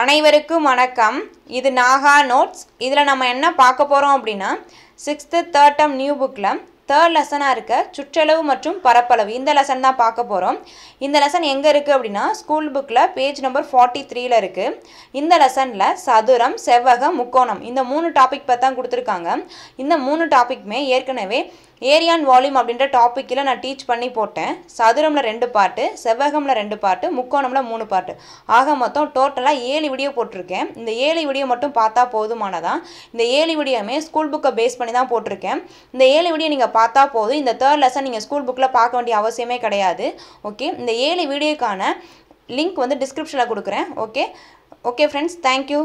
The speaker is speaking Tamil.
அனைவருக்கும் வணக்கம் இது நாகா நோட்ஸ் இதில் நம்ம என்ன பார்க்க போகிறோம் அப்படின்னா சிக்ஸ்த்து தேர்ட் டம் நியூ புக்கில் தேர்ட் லெசனாக இருக்க சுற்றளவு மற்றும் பரப்பளவு இந்த லெசன் தான் பார்க்க போகிறோம் இந்த லெசன் எங்கே இருக்குது அப்படின்னா ஸ்கூல் புக்கில் பேஜ் நம்பர் ஃபார்ட்டி த்ரீல இருக்குது இந்த லெசனில் சதுரம் செவ்வகம் முக்கோணம் இந்த மூணு டாபிக் பற்றி தான் கொடுத்துருக்காங்க இந்த மூணு டாபிக்குமே ஏற்கனவே ஏரியான் வால்யூம் அப்படின்ற டாப்பிக்கில் நான் டீச் பண்ணி போட்டேன் சதுரமில் ரெண்டு பாட்டு செவ்வகமில் ரெண்டு பாட்டு முக்கோணமில் மூணு பாட்டு ஆக மொத்தம் டோட்டலாக ஏழு வீடியோ போட்டிருக்கேன் இந்த ஏழு வீடியோ மட்டும் பார்த்தா போதுமானதான் இந்த ஏழு வீடியோமே ஸ்கூல் புக்கை பேஸ் பண்ணி தான் போட்டிருக்கேன் இந்த ஏழு வீடியோ நீங்கள் பார்த்தா போதும் இந்த தேர்ட் லெசன் நீங்கள் ஸ்கூல் புக்கில் பார்க்க வேண்டிய அவசியமே கிடையாது ஓகே இந்த ஏழு வீடியோக்கான லிங்க் வந்து டிஸ்கிரிப்ஷனில் கொடுக்குறேன் ஓகே ஓகே ஃப்ரெண்ட்ஸ் தேங்க்யூ